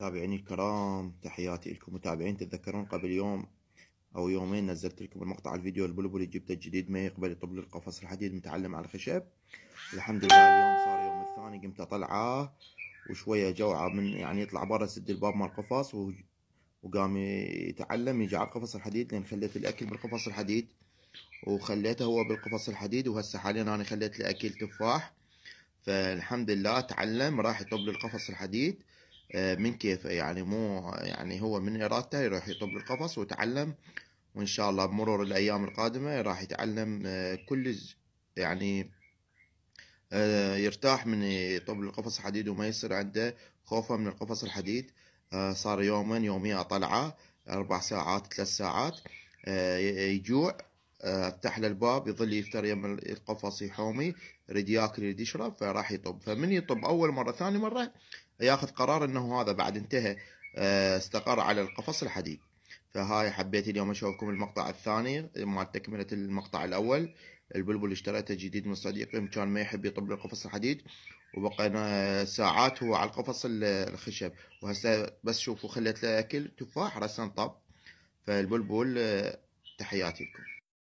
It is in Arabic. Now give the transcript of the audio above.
متابعيني الكرام تحياتي لكم متابعين تتذكرون قبل يوم او يومين نزلت لكم المقطع الفيديو البلبلي جبته الجديد ما يقبل يطبل القفص الحديد متعلم على الخشب الحمد لله اليوم صار يوم الثاني قمت اطلعه وشويه جوعه من يعني يطلع برا سد الباب مال القفص وقام يتعلم يجي على القفص الحديد لان خليت الاكل بالقفص الحديد وخليته هو بالقفص الحديد وهسه حاليا انا خليت له اكل تفاح فالحمد لله تعلم راح يطب القفص الحديد آه، من كيفه يعني مو يعني هو من إرادته يروح يطب القفص وتعلم وإن شاء الله بمرور الأيام القادمة راح يتعلم آه، كل يعني آه، يرتاح من يطب القفص الحديد وما يصير عنده خوفه من القفص الحديد صار يومين يوميا طلعة أربع ساعات ثلاث ساعات يجوع افتح له الباب يظل يفتر يم القفص يحومي يريد ياكل يريد يشرب فراح يطب فمن يطب اول مره ثاني مره ياخذ قرار انه هذا بعد انتهى آه، استقر على القفص الحديد فهاي حبيت اليوم اشوفكم المقطع الثاني مال تكمله المقطع الاول البلبل اشتريته جديد من صديقي كان ما يحب يطب القفص الحديد وبقينا ساعات هو على القفص الخشب وهسه بس شوفوا خليت له اكل تفاح رسن طب فالبلبل آه، تحياتي لكم